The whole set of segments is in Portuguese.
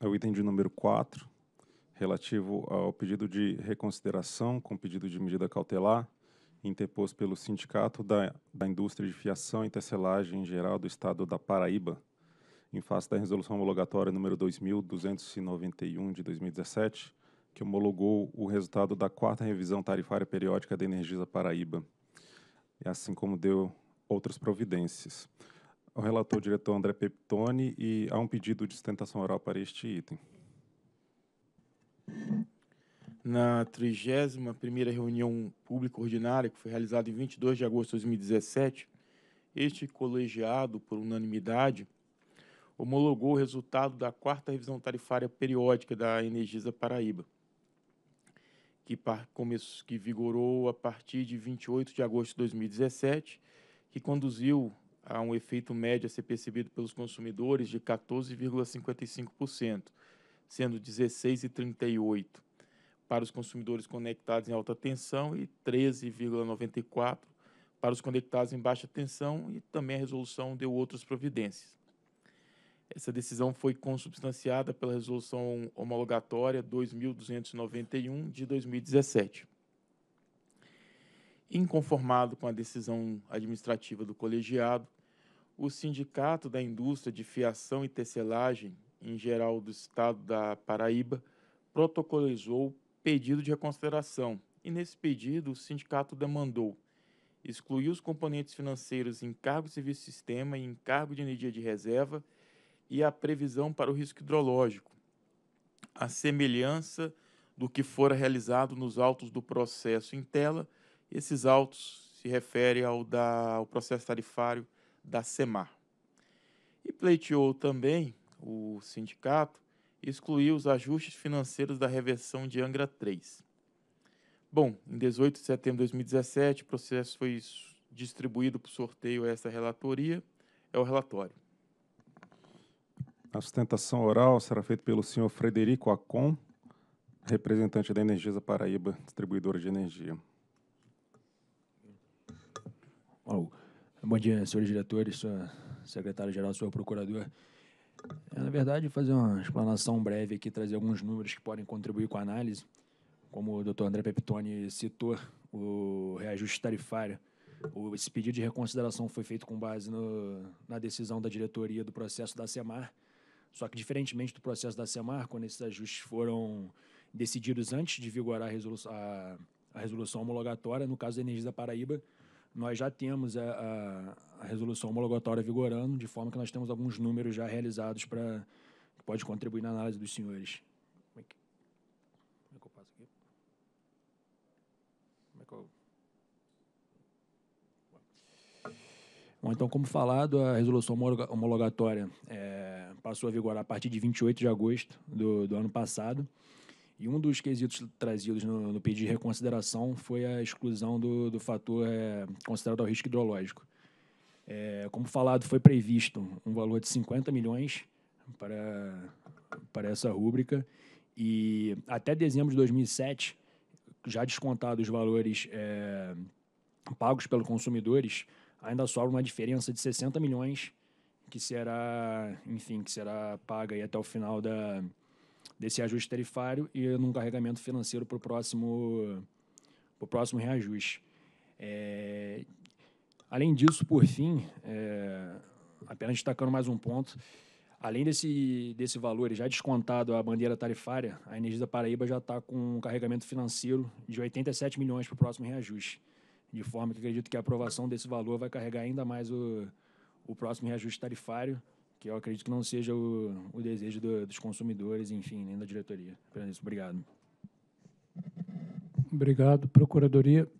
é o item de número 4, relativo ao pedido de reconsideração com pedido de medida cautelar interposto pelo Sindicato da, da Indústria de Fiação e Tecelagem em Geral do Estado da Paraíba, em face da resolução homologatória número 2291 de 2017, que homologou o resultado da quarta revisão tarifária periódica da Energisa Paraíba, assim como deu outras providências ao relator diretor André Peptoni e há um pedido de sustentação oral para este item. Na 31ª reunião pública ordinária, que foi realizada em 22 de agosto de 2017, este colegiado, por unanimidade, homologou o resultado da quarta revisão tarifária periódica da Energisa Paraíba, que, que vigorou a partir de 28 de agosto de 2017, que conduziu a um efeito médio a ser percebido pelos consumidores de 14,55%, sendo 16,38% para os consumidores conectados em alta tensão e 13,94% para os conectados em baixa tensão e também a resolução deu outras providências. Essa decisão foi consubstanciada pela Resolução Homologatória 2291 de 2017. Inconformado com a decisão administrativa do colegiado, o Sindicato da Indústria de Fiação e Tecelagem, em geral do estado da Paraíba, protocolizou pedido de reconsideração e, nesse pedido, o sindicato demandou excluir os componentes financeiros em cargo de serviço sistema e em cargo de energia de reserva e a previsão para o risco hidrológico, a semelhança do que fora realizado nos autos do processo em tela. Esses autos se referem ao, da, ao processo tarifário da SEMAR. E pleiteou também o sindicato excluir os ajustes financeiros da reversão de Angra 3. Bom, em 18 de setembro de 2017, o processo foi distribuído por sorteio a essa relatoria. É o relatório. A sustentação oral será feita pelo senhor Frederico Acon, representante da Energisa Paraíba, distribuidora de energia. Olá. Bom dia, senhores diretores, senhor secretário-geral, senhor procurador. É, na verdade, fazer uma explanação breve aqui, trazer alguns números que podem contribuir com a análise. Como o doutor André Peptoni citou, o reajuste tarifário, o, esse pedido de reconsideração foi feito com base no, na decisão da diretoria do processo da SEMAR, só que, diferentemente do processo da SEMAR, quando esses ajustes foram decididos antes de vigorar a resolução, a, a resolução homologatória, no caso da Energia da Paraíba, nós já temos a, é, a, a, resolução homologatória vigorando, de forma que nós temos alguns números já realizados para que pode contribuir na análise dos senhores. Como é que, como é que eu passo aqui? Como é que eu... Bom, então, como falado, a resolução homologatória é, passou a vigorar a partir de 28 de agosto do, do ano passado. E um dos quesitos trazidos no, no pedido de reconsideração foi a exclusão do, do fator é, considerado ao risco hidrológico. É, como falado, foi previsto um valor de 50 milhões para, para essa rúbrica e até dezembro de 2007, já descontados os valores é, pagos pelos consumidores, ainda sobra uma diferença de 60 milhões que será, enfim, que será paga até o final da, desse ajuste tarifário e num carregamento financeiro para o próximo, próximo reajuste. É, além disso, por fim, é, apenas destacando mais um ponto, além desse, desse valor já descontado à bandeira tarifária, a Energia da Paraíba já está com um carregamento financeiro de 87 milhões para o próximo reajuste, de forma que acredito que a aprovação desse valor vai carregar ainda mais o, o próximo reajuste tarifário, que eu acredito que não seja o, o desejo do, dos consumidores, enfim, nem da diretoria. Apenas isso. Obrigado. Obrigado. Procuradoria.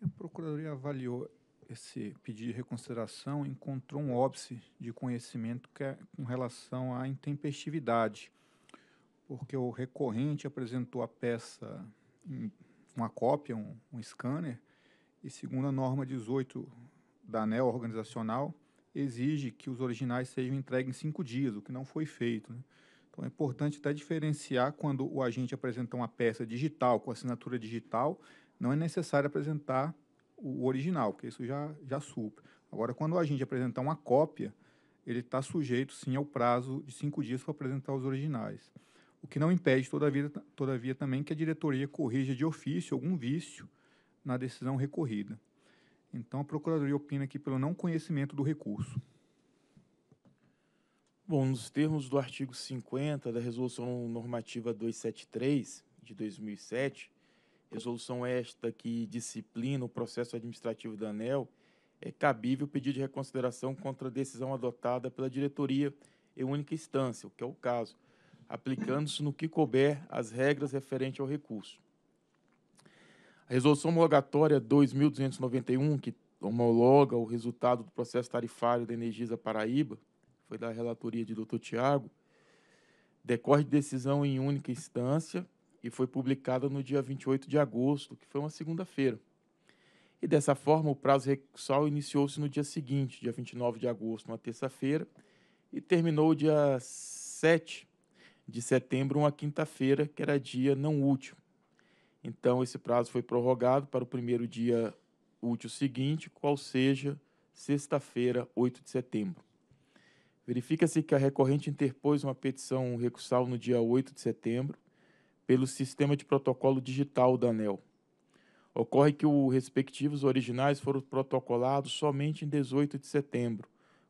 A Procuradoria avaliou esse pedido de reconsideração e encontrou um óbice de conhecimento que é com relação à intempestividade, porque o recorrente apresentou a peça, uma cópia, um, um scanner, e segundo a norma 18 da ANEL organizacional, exige que os originais sejam entregues em cinco dias, o que não foi feito. Né? Então é importante até diferenciar quando o agente apresenta uma peça digital com assinatura digital, não é necessário apresentar o original, porque isso já, já supre. Agora, quando o agente apresentar uma cópia, ele está sujeito sim ao prazo de cinco dias para apresentar os originais. O que não impede, todavia, todavia também, que a diretoria corrija de ofício algum vício na decisão recorrida. Então, a Procuradoria opina aqui pelo não conhecimento do recurso. Bom, nos termos do artigo 50 da Resolução Normativa 273 de 2007, resolução esta que disciplina o processo administrativo da ANEL, é cabível pedido de reconsideração contra a decisão adotada pela diretoria em única instância, o que é o caso, aplicando-se no que couber as regras referentes ao recurso. A Resolução Homologatória 2291, que homologa o resultado do processo tarifário da Energisa Paraíba, foi da relatoria de doutor Tiago, decorre de decisão em única instância e foi publicada no dia 28 de agosto, que foi uma segunda-feira. E dessa forma, o prazo recursal iniciou-se no dia seguinte, dia 29 de agosto, uma terça-feira, e terminou dia 7 de setembro, uma quinta-feira, que era dia não útil. Então, esse prazo foi prorrogado para o primeiro dia útil seguinte, qual seja sexta-feira, 8 de setembro. Verifica-se que a recorrente interpôs uma petição recursal no dia 8 de setembro pelo sistema de protocolo digital da ANEL. Ocorre que os respectivos originais foram protocolados somente em 18 de setembro,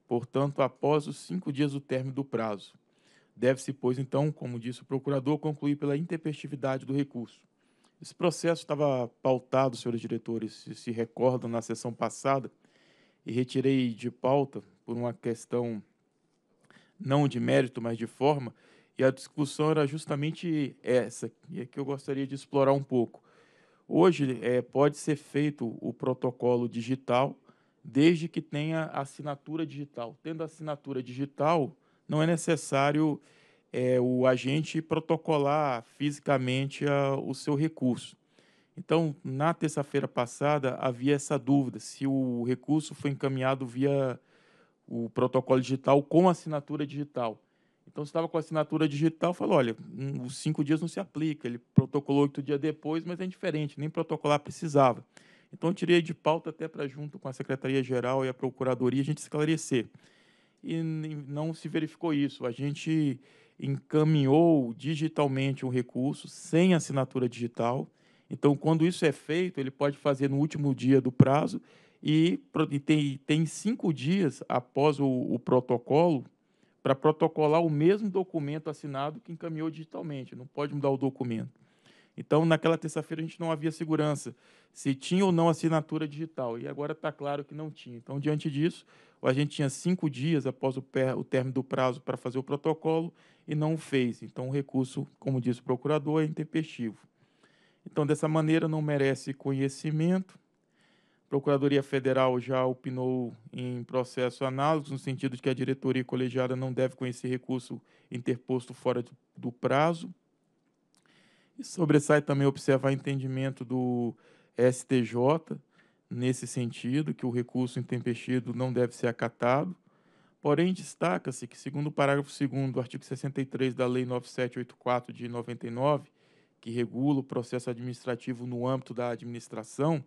portanto, após os cinco dias do término do prazo. Deve-se, pois, então, como disse o procurador, concluir pela intempestividade do recurso. Esse processo estava pautado, senhores diretores, se, se recordam, na sessão passada, e retirei de pauta por uma questão não de mérito, mas de forma, e a discussão era justamente essa, e é que eu gostaria de explorar um pouco. Hoje é, pode ser feito o protocolo digital desde que tenha assinatura digital. Tendo assinatura digital, não é necessário é, o agente protocolar fisicamente a, ah, o seu recurso. Então, na terça-feira passada, havia essa dúvida se o recurso foi encaminhado via o protocolo digital com assinatura digital. Então, se estava com assinatura digital, falou, olha, um, os cinco dias não se aplica, ele protocolou oito dias depois, mas é diferente, nem protocolar precisava. Então, eu tirei de pauta até para, junto com a Secretaria-Geral e a Procuradoria, a gente esclarecer. E não se verificou isso. A gente encaminhou digitalmente um recurso sem assinatura digital. Então, quando isso é feito, ele pode fazer no último dia do prazo e, tem, tem cinco dias após o, o protocolo para protocolar o mesmo documento assinado que encaminhou digitalmente. Não pode mudar o documento. Então, naquela terça-feira, a gente não havia segurança se tinha ou não assinatura digital. E agora está claro que não tinha. Então, diante disso, a gente tinha cinco dias após o, o término do prazo para fazer o protocolo e não o fez. Então, o recurso, como disse o procurador, é intempestivo. Então, dessa maneira, não merece conhecimento. A Procuradoria Federal já opinou em processo análogo, no sentido de que a diretoria colegiada não deve conhecer recurso interposto fora do prazo. E sobressai também observar entendimento do STJ nesse sentido, que o recurso intempestivo não deve ser acatado. Porém, destaca-se que, segundo o parágrafo 2 do artigo 63 da Lei 9784 de 99, que regula o processo administrativo no âmbito da administração,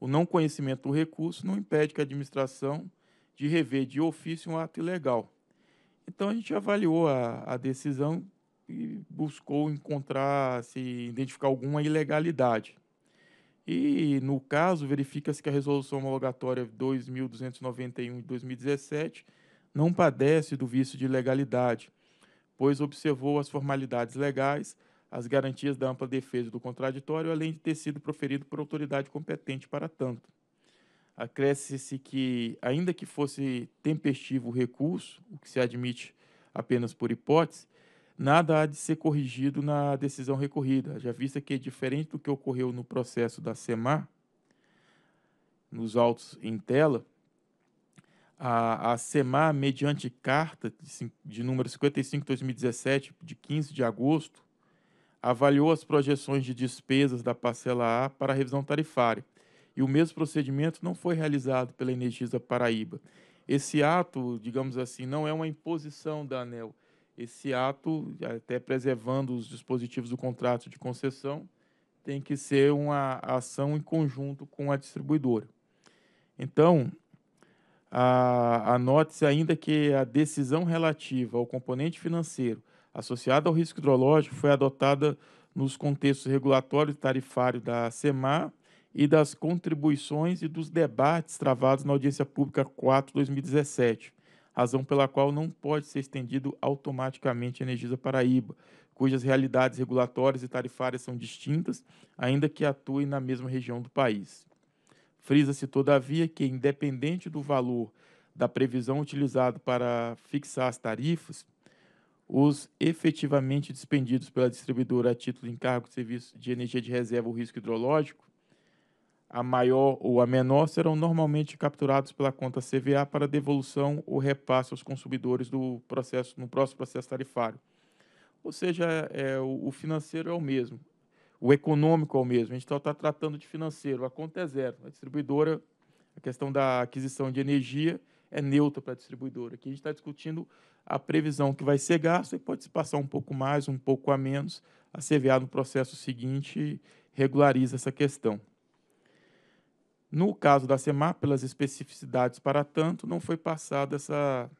o não conhecimento do recurso não impede que a administração de rever de ofício um ato ilegal. Então, a gente avaliou a, a decisão e buscou encontrar, se identificar alguma ilegalidade. E, no caso, verifica-se que a resolução homologatória 2291 de 2017 não padece do vício de ilegalidade, pois observou as formalidades legais, as garantias da ampla defesa do contraditório, além de ter sido proferido por autoridade competente para tanto. Acresce-se que, ainda que fosse tempestivo o recurso, o que se admite apenas por hipótese, nada há de ser corrigido na decisão recorrida, já vista que, diferente do que ocorreu no processo da SEMAR, nos autos em tela, a, a SEMAR, mediante carta de, de número 55-2017, de 15 de agosto, avaliou as projeções de despesas da parcela A para a revisão tarifária. E o mesmo procedimento não foi realizado pela Energisa Paraíba. Esse ato, digamos assim, não é uma imposição da ANEL, esse ato, até preservando os dispositivos do contrato de concessão, tem que ser uma ação em conjunto com a distribuidora. Então, anote-se ainda que a decisão relativa ao componente financeiro associado ao risco hidrológico foi adotada nos contextos regulatório e tarifário da SEMAR e das contribuições e dos debates travados na audiência pública 4 2017, razão pela qual não pode ser estendido automaticamente a Energisa Paraíba, cujas realidades regulatórias e tarifárias são distintas, ainda que atuem na mesma região do país. Frisa-se, todavia, que, independente do valor da previsão utilizado para fixar as tarifas, os efetivamente dispendidos pela distribuidora a título de encargo de serviço de energia de reserva ou risco hidrológico a maior ou a menor, serão normalmente capturados pela conta CVA para devolução ou repasse aos consumidores do processo no próximo processo tarifário. Ou seja, é, o, o, financeiro é o mesmo, o econômico é o mesmo. A gente está tratando de financeiro, a conta é zero. A distribuidora, a questão da aquisição de energia é neutra para a distribuidora. Aqui a gente está discutindo a previsão que vai ser gasto e pode se passar um pouco mais, um pouco a menos. A CVA no processo seguinte regulariza essa questão. No caso da SEMAR, pelas especificidades para tanto, não foi passada essa,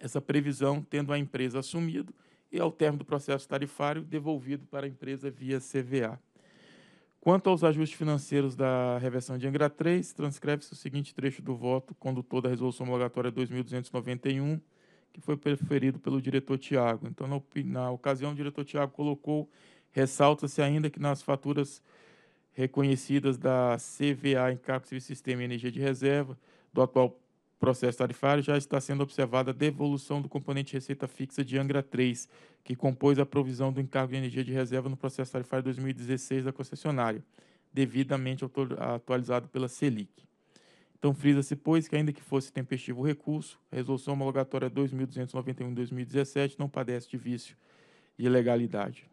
essa previsão, tendo a empresa assumido e, ao termo do processo tarifário, devolvido para a empresa via CVA. Quanto aos ajustes financeiros da reversão de Angra 3, transcreve-se o seguinte trecho do voto condutor da Resolução Homologatória 2291, que foi preferido pelo diretor Tiago. Então, na, na ocasião, o diretor Tiago colocou, ressalta-se ainda que nas faturas reconhecidas da CVA em cargo de sistema e energia de reserva do atual processo tarifário, já está sendo observada a devolução do componente receita fixa de Angra 3, que compôs a provisão do encargo de energia de reserva no processo tarifário 2016 da concessionária, devidamente atualizado pela Selic. Então, frisa-se, pois, que ainda que fosse tempestivo o recurso, a resolução homologatória 2291-2017 não padece de vício de legalidade.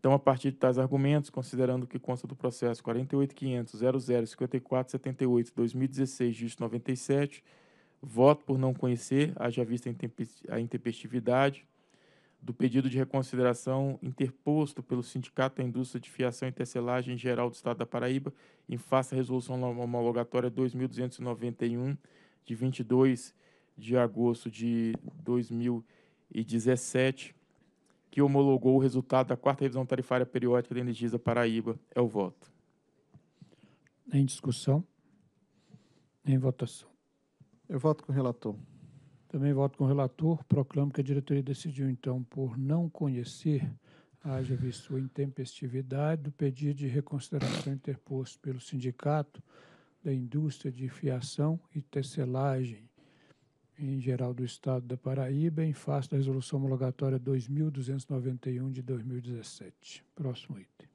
Então, a partir de tais argumentos, considerando o que consta do processo 48.500.00.54.78.2016, dígito 97, voto por não conhecer, haja vista a intempestividade do pedido de reconsideração interposto pelo Sindicato da Indústria de Fiação e Tecelagem Geral do Estado da Paraíba em face à Resolução Homologatória 2.291, de 22 de agosto de 2017, que homologou o resultado da quarta revisão tarifária periódica da Energisa Paraíba. É o voto. Em discussão? Em votação? Eu voto com o relator. Também voto com o relator. Proclamo que a diretoria decidiu, então, por não conhecer, haja visto sua intempestividade do pedido de reconsideração interposto pelo Sindicato da Indústria de Fiação e Tecelagem em geral do Estado da Paraíba, em face da Resolução Homologatória 2291 de 2017. Próximo item.